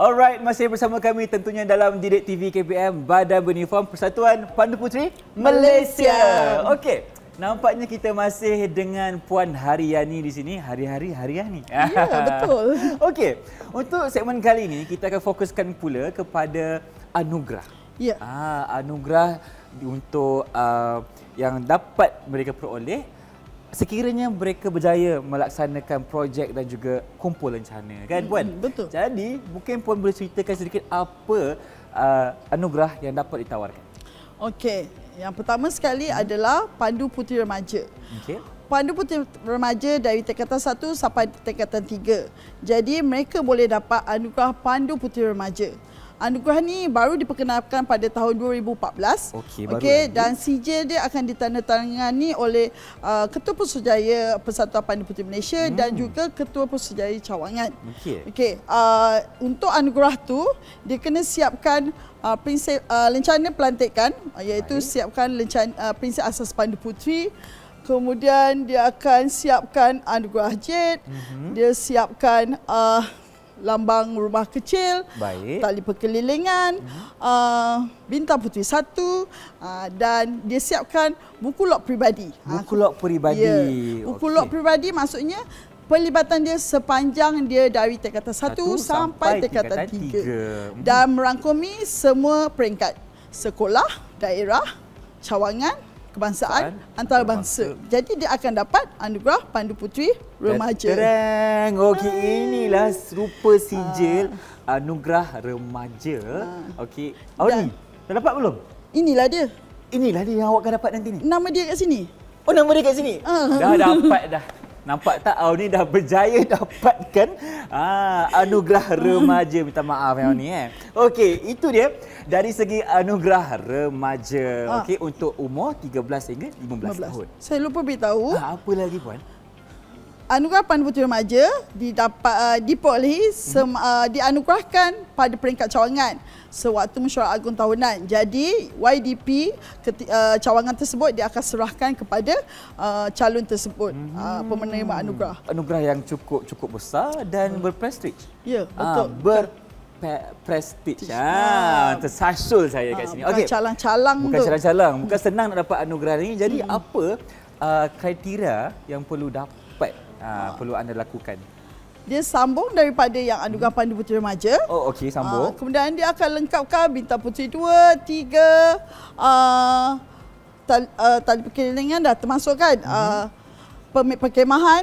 Alright, masih bersama kami tentunya dalam Direct TV KPM Badan Berniform Persatuan Pandu Puteri Malaysia. Okey. Nampaknya kita masih dengan Puan Haryani di sini. Hari-hari Haryani. Ya, betul. Okey. Untuk segmen kali ini kita akan fokuskan pula kepada anugerah. Ya. Ah, anugerah untuk uh, yang dapat mereka peroleh sekiranya mereka berjaya melaksanakan projek dan juga kumpul rencana kan puan hmm, betul jadi mungkin puan boleh ceritakan sedikit apa uh, anugerah yang dapat ditawarkan okey yang pertama sekali mm-hmm. adalah pandu putri remaja okey pandu putri remaja dari tingkatan 1 sampai tingkatan 3 jadi mereka boleh dapat anugerah pandu putri remaja Anugerah ni baru diperkenalkan pada tahun 2014. Okey, baru. Okey, dan CJ dia akan ditandatangani oleh uh, Ketua pesuruhjaya Persatuan Pandu Putri Malaysia hmm. dan juga Ketua pesuruhjaya Cawangan. Okey. Okey, uh, untuk anugerah tu dia kena siapkan uh, prinsip uh, lencana pelantikan uh, iaitu Baik. siapkan lencana uh, prinsip asas pandu putri Kemudian dia akan siapkan anugerah jet. Mm-hmm. Dia siapkan uh, lambang rumah kecil, Baik. tali perkelilingan, uh, bintang putih satu uh, dan dia siapkan buku log peribadi. Buku log peribadi. Ya. Buku okay. log peribadi maksudnya pelibatan dia sepanjang dia dari tingkatan satu, satu sampai tingkatan tiga. tiga. Dan merangkumi semua peringkat sekolah, daerah, cawangan, kebangsaan antarabangsa. Jadi dia akan dapat anugerah pandu puteri remaja. Tereng. Okey, ah. inilah rupa sijil uh. anugerah remaja. Uh. Okey. Audi, Dan, dah dapat belum? Inilah dia. Inilah dia yang awak akan dapat nanti ni. Nama dia kat sini. Oh, nama dia kat sini. Uh. Dah dapat dah. Nampak tak aw ni dah berjaya dapatkan ah, anugerah remaja. Minta maaf Au ni eh. Okey, itu dia dari segi anugerah remaja. Ha. Okey, untuk umur 13 hingga 15, 15. tahun. Saya lupa beritahu. Ha, apa lagi puan? anugerah Pandu Remaja didapat uh, diperoleh sem, uh, dianugerahkan pada peringkat cawangan sewaktu mesyuarat agung tahunan. Jadi YDP keti, uh, cawangan tersebut dia akan serahkan kepada uh, calon tersebut uh, hmm. uh, pemenerima anugerah. Anugerah yang cukup cukup besar dan hmm. berprestij. Ya, ah, betul. Ha, ber prestige. Ha, tersasul saya kat sini. Bukan calang-calang Bukan tu. calang-calang, bukan hmm. senang nak dapat anugerah ni. Jadi hmm. apa uh, kriteria yang perlu dapat ha. perlu anda lakukan? Dia sambung daripada yang anugerah pandu putri remaja. Oh, okey. Sambung. Ha. Kemudian dia akan lengkapkan bintang putri dua, tiga, uh, tali, uh, tali dah termasuk kan. Hmm. Uh, permit perkemahan.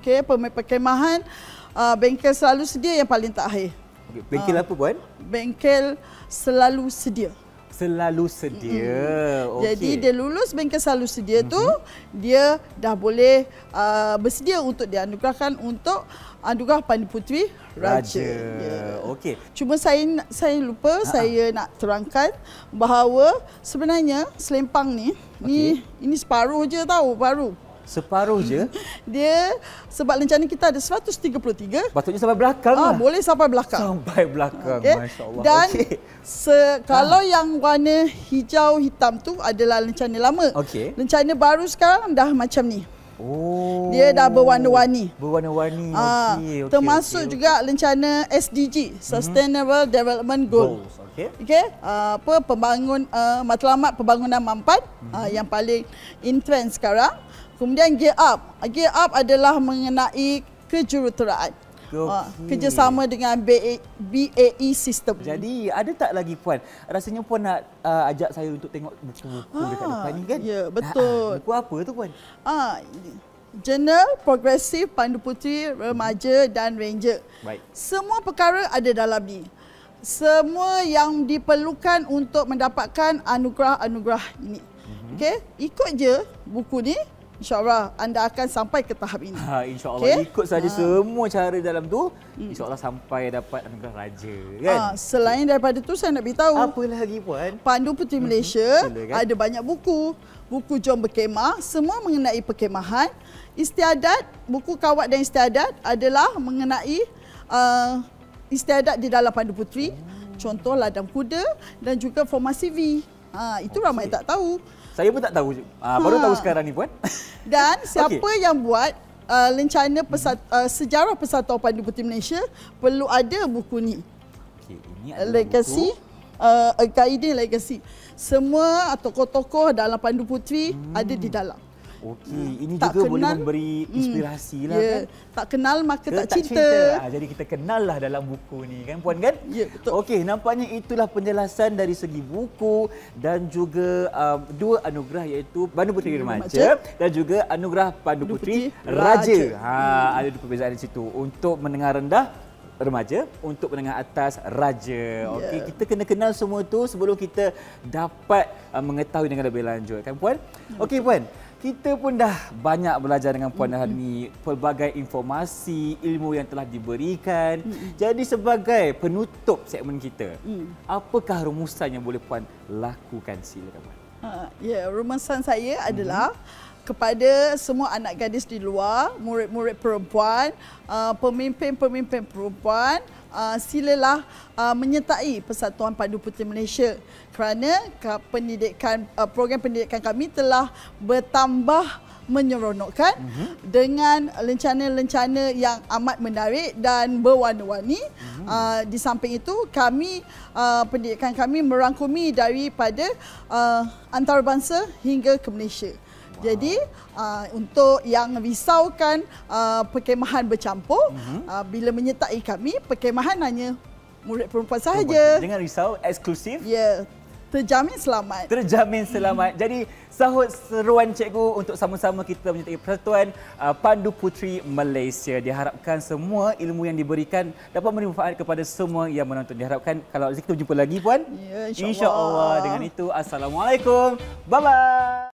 Okey, permit perkemahan. Uh, bengkel selalu sedia yang paling tak akhir. Okay, bengkel uh, apa, Puan? Bengkel selalu sedia selalu sedia. Mm. Okay. Jadi dia lulus bengkel selalu sedia mm-hmm. tu, dia dah boleh uh, bersedia untuk dianugerahkan untuk anugerah Pandi Puteri Raja. Raja. Yeah. Okey. Cuma saya saya lupa Ha-ha. saya nak terangkan bahawa sebenarnya selempang ni okay. ni ini separuh je tahu baru. Separuh je? Dia sebab lencana kita ada 133. Patutnya sampai belakang. Ah, lah. boleh sampai belakang. Sampai belakang. Okay. Masya-Allah. Dan okay. kalau ha. yang warna hijau hitam tu adalah lencana lama. Okay. Rencana baru sekarang dah macam ni. Oh. Dia dah berwarna-warni. Berwarna-warni. Ah, okey, okay, okay, Termasuk okay, juga lencana SDG, mhm. Sustainable mm-hmm. Development Goal. Goals. Okey. Okey. Uh, apa pembangun uh, matlamat pembangunan mampan mm-hmm. uh, yang paling in trend sekarang. Kemudian gear up. Gear up adalah mengenai kejuruteraan uh, kerjasama dengan BAE, BAE System. Jadi ada tak lagi puan? Rasanya puan nak uh, ajak saya untuk tengok buku-buku ha, dekat ah, depan ni kan? Ya, betul. Ha, buku apa tu puan? Ah, ha, Jurnal Progresif Pandu Puteri Remaja dan Ranger. Baik. Semua perkara ada dalam ni. Semua yang diperlukan untuk mendapatkan anugerah-anugerah ini. Mhm. okay? ikut je buku ni. InsyaAllah anda akan sampai ke tahap ini. Ha, InsyaAllah okay? ikut saja ha. semua cara dalam tu. Hmm. InsyaAllah sampai dapat anugerah raja. Kan? Ha, selain daripada tu saya nak beritahu. Apa lagi Puan? Pandu Putri hmm, Malaysia Sila, hmm. kan? ada banyak buku. Buku Jom Berkemah. Semua mengenai perkemahan. Istiadat, buku kawat dan istiadat adalah mengenai uh, istiadat di dalam Pandu Putri. Oh. Contoh ladang kuda dan juga formasi V. Ha, itu okay. ramai tak tahu. Saya pun tak tahu. Uh, baru ha. tahu sekarang ni pun. Dan siapa okay. yang buat uh, lencana persat, hmm. uh, sejarah persatuan pandu putih Malaysia perlu ada buku ni. Okey, ini legacy buku. Uh, a legacy. Semua tokoh-tokoh dalam pandu putri hmm. ada di dalam. Okey, ini tak juga kenal, boleh memberi hmm. inspirasi hmm, lah yeah. kan. Tak kenal maka kita tak cinta. cinta. Ha, jadi kita kenal lah dalam buku ni kan puan kan? Ya, yeah, betul. Okey, nampaknya itulah penjelasan dari segi buku dan juga um, dua anugerah iaitu Bandu Puteri hmm, Remaja dan juga anugerah Bandu Puteri Raja. Ha, hmm. Ada dua perbezaan di situ. Untuk menengah rendah, remaja untuk menengah atas raja. Yeah. Okey, kita kena kenal semua tu sebelum kita dapat ah, mengetahui dengan lebih lanjut kan puan? Ya, Okey puan. Kita pun dah banyak belajar dengan Puan mm-hmm. pelbagai informasi, ilmu yang telah diberikan. Jadi sebagai penutup segmen kita, mm. apakah rumusan yang boleh Puan lakukan silakan Puan? Ha, ya, yeah, rumusan saya adalah mm-hmm. kepada semua anak gadis di luar, murid-murid perempuan, uh, pemimpin-pemimpin perempuan, uh, silalah uh, menyertai Persatuan padu Putri Malaysia kerana pendidikan uh, program pendidikan kami telah bertambah menyeronokkan uh-huh. dengan lencana-lencana yang amat menarik dan berwarna-warni. Uh-huh. Uh, di samping itu, kami uh, pendidikan kami merangkumi daripada uh, antarabangsa hingga ke Malaysia. Jadi uh, untuk yang risaukan uh, perkemahan bercampur, uh mhm. -huh. uh, bila menyertai kami, perkemahan hanya murid perempuan sahaja. Dengan risau, eksklusif. Ya, terjamin selamat. Terjamin selamat. Jadi sahut seruan cikgu untuk sama-sama kita menyertai persatuan uh, Pandu Putri Malaysia. Diharapkan semua ilmu yang diberikan dapat memberi manfaat kepada semua yang menonton. Diharapkan kalau kita jumpa lagi puan. Ya, insya-Allah. Insya Dengan itu, Assalamualaikum. Bye-bye.